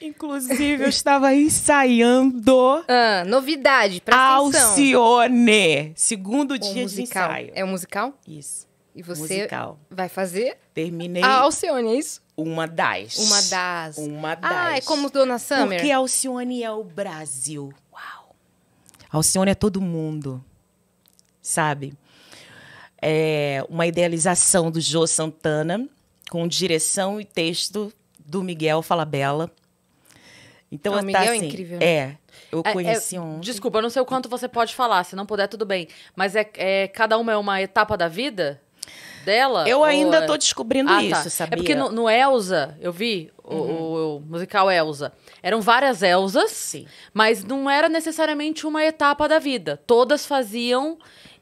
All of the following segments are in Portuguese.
Inclusive, eu estava ensaiando. Ah, novidade, pra Alcione. Segundo dia de ensaio. É um musical? Isso. E você musical. vai fazer? Terminei. A ah, Alcione, é isso? Uma das. Uma das. Uma das. Ah, é como Dona Summer? Porque Alcione é o Brasil. Uau. Alcione é todo mundo. Sabe? É uma idealização do Jô Santana, com direção e texto do Miguel Falabella. Então, o é Miguel assim, é incrível. Né? É. Eu é, é conheci é, um. Desculpa, eu não sei o quanto você pode falar, se não puder, tudo bem. Mas é, é cada uma é uma etapa da vida? dela? Eu ainda estou é- tô descobrindo ah, tá. isso, tá. sabia? É porque no, no Elsa, eu vi o, uhum. o, o, musical Elsa. Eram várias Elsas, Sim. mas não era necessariamente uma etapa da vida. Todas faziam.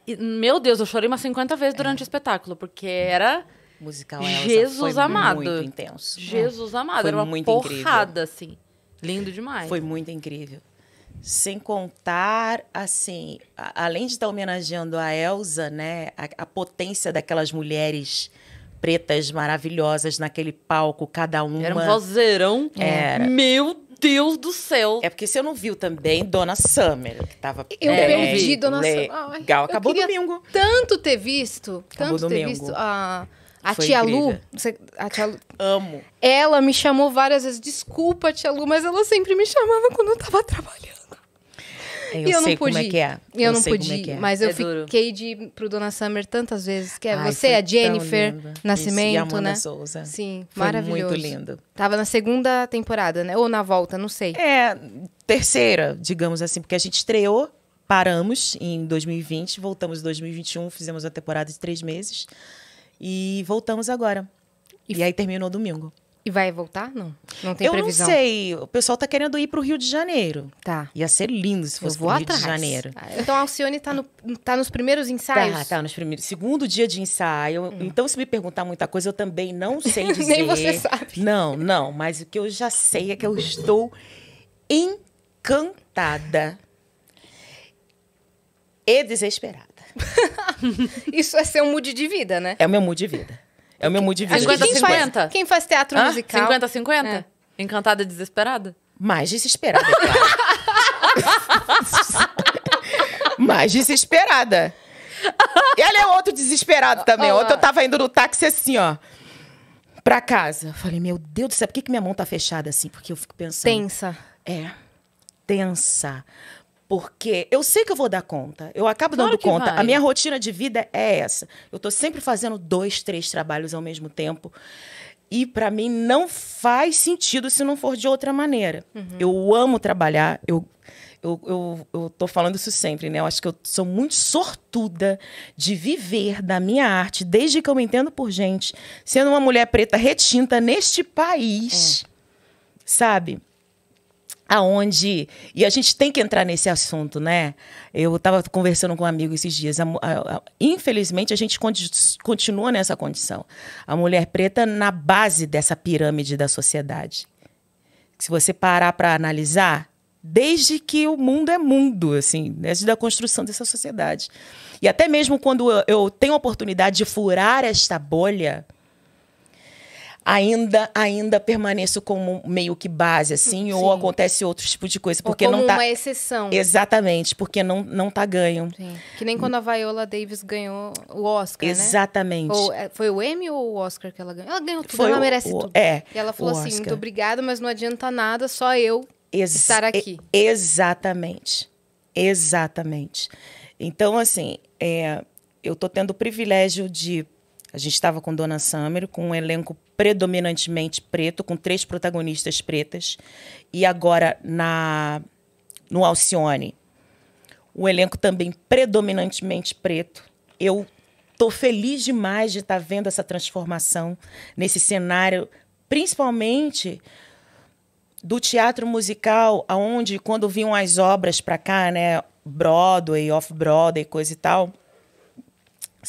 E, meu Deus, eu chorei umas 50 vezes durante é. o espetáculo, porque era. Musical Elza Elsa Jesus amado. Muito intenso. Jesus amado. Foi era uma porrada, incrível. assim. Lindo demais. Foi muito incrível. Sem contar, assim, a, além de estar homenageando a Elsa, né, a, a, potência daquelas mulheres pretas maravilhosas naquele palco, cada uma. Era um vozeirão. Era. Meu Deus do céu. É porque você não viu também Dona Summer, que tava... Eu é, perdi Dona Summer. Legal, acabou domingo. tanto ter visto, acabou tanto domingo. ter visto a... A Foi tia Lu, você, a tia Lu, amo. Ela me chamou várias vezes, desculpa, tia Lu, mas ela sempre me chamava quando eu tava trabalhando. Eu, e eu sei é é. não pude. Como é que é. Eu, eu não pude, é é. mas eu é fiquei de ir pro Dona Summer tantas vezes que é Ai, você, a Jennifer Nascimento, Isso, e a Mona né? Souza. Sim, foi maravilhoso. Muito lindo. Tava na segunda temporada, né? Ou na volta, não sei. É, terceira, digamos assim, porque a gente estreou, paramos em 2020, voltamos em 2021, fizemos a temporada de três meses. E voltamos agora. E, e aí terminou domingo. E vai voltar? Não. Não tem eu previsão. Eu não sei. O pessoal tá querendo ir pro Rio de Janeiro. Tá. Ia ser lindo se fosse pro Rio de Janeiro. Ah, então a Alcione tá, no, tá nos primeiros ensaios? Tá, tá nos primeiros. Segundo dia de ensaio. Hum. Então, se me perguntar muita coisa, eu também não sei dizer. Nem você sabe. Não, não. Mas o que eu já sei é que eu estou encantada e desesperada. Isso é seu mood de vida, né? É o meu mood de vida. É o meu mood de vida. 50, quem, 50. Faz, quem faz teatro Hã? musical? 50, 50? É. Encantada e desesperada? Mais desesperada, Mais desesperada. E ela é outro desesperado também. outro eu tava indo no táxi assim, ó. Pra casa. Falei, meu Deus do céu, por que, que minha mão tá fechada assim? Porque eu fico pensando. Tensa. É. Tensa. Porque eu sei que eu vou dar conta. Eu acabo claro dando conta. Vai. A minha rotina de vida é essa. Eu estou sempre fazendo dois, três trabalhos ao mesmo tempo. E para mim não faz sentido se não for de outra maneira. Uhum. Eu amo trabalhar. Eu, eu, eu, eu tô falando isso sempre, né? Eu acho que eu sou muito sortuda de viver da minha arte desde que eu me entendo por gente, sendo uma mulher preta retinta neste país, é. sabe? aonde e a gente tem que entrar nesse assunto, né? Eu estava conversando com um amigo esses dias. A, a, a, infelizmente a gente continua nessa condição. A mulher preta na base dessa pirâmide da sociedade. Se você parar para analisar, desde que o mundo é mundo, assim, desde a construção dessa sociedade. E até mesmo quando eu, eu tenho a oportunidade de furar esta bolha, ainda ainda permaneço como meio que base, assim, Sim. ou acontece outro tipo de coisa. Porque ou como não tá. uma exceção. Exatamente, porque não, não tá ganho. Sim. Que nem quando a Viola Davis ganhou o Oscar. Né? Exatamente. Né? Ou, é, foi o Emmy ou o Oscar que ela ganhou? Ela ganhou tudo, foi ela o, merece o, tudo. É. E ela falou assim: muito obrigada, mas não adianta nada, só eu Ex estar aqui. exatamente. Exatamente. Então, assim, é, eu tô tendo o privilégio de a gente estava com Dona Summer, com um elenco predominantemente preto, com três protagonistas pretas. E agora na no Alcione, o elenco também predominantemente preto. Eu tô feliz demais de estar tá vendo essa transformação nesse cenário, principalmente do teatro musical, aonde quando vinham as obras para cá, né, Broadway, Off Broadway, coisa e tal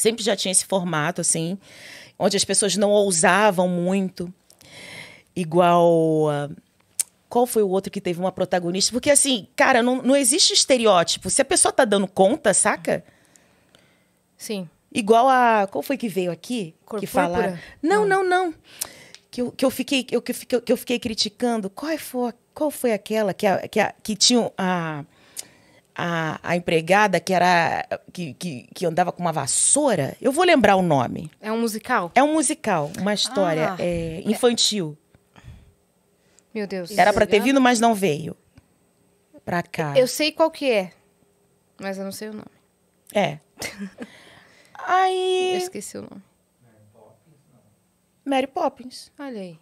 Sempre já tinha esse formato, assim, onde as pessoas não ousavam muito. Igual. Ah, qual foi o outro que teve uma protagonista? Porque, assim, cara, não, não existe estereótipo. Se a pessoa tá dando conta, saca? Sim. Igual a. Qual foi que veio aqui? Cor que falaram. Não, não, não, não. Que eu, que, eu fiquei, eu, que, eu, que eu fiquei criticando. Qual foi, qual foi aquela que, a, que, a, que tinha a a, a empregada que era que, que, que, andava com uma vassoura. Eu vou lembrar o nome. É um musical? É um musical, uma história ah, é, infantil. É... Meu Deus. Era para ter vindo, mas não veio. Pra cá. Eu sei qual que é, mas eu não sei o nome. É. Aí. Eu esqueci o nome. Mary Poppins. Olha aí.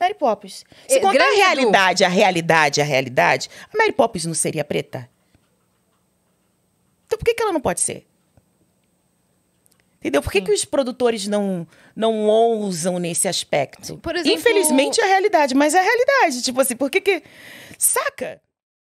Mary Poppins. Se é, contar a realidade, a realidade, a realidade, a Mary Poppins não seria preta? Então por que, que ela não pode ser? Entendeu? Por que, que os produtores não, não ousam nesse aspecto? Exemplo, Infelizmente é a realidade, mas é a realidade. Tipo assim, por que que. Saca?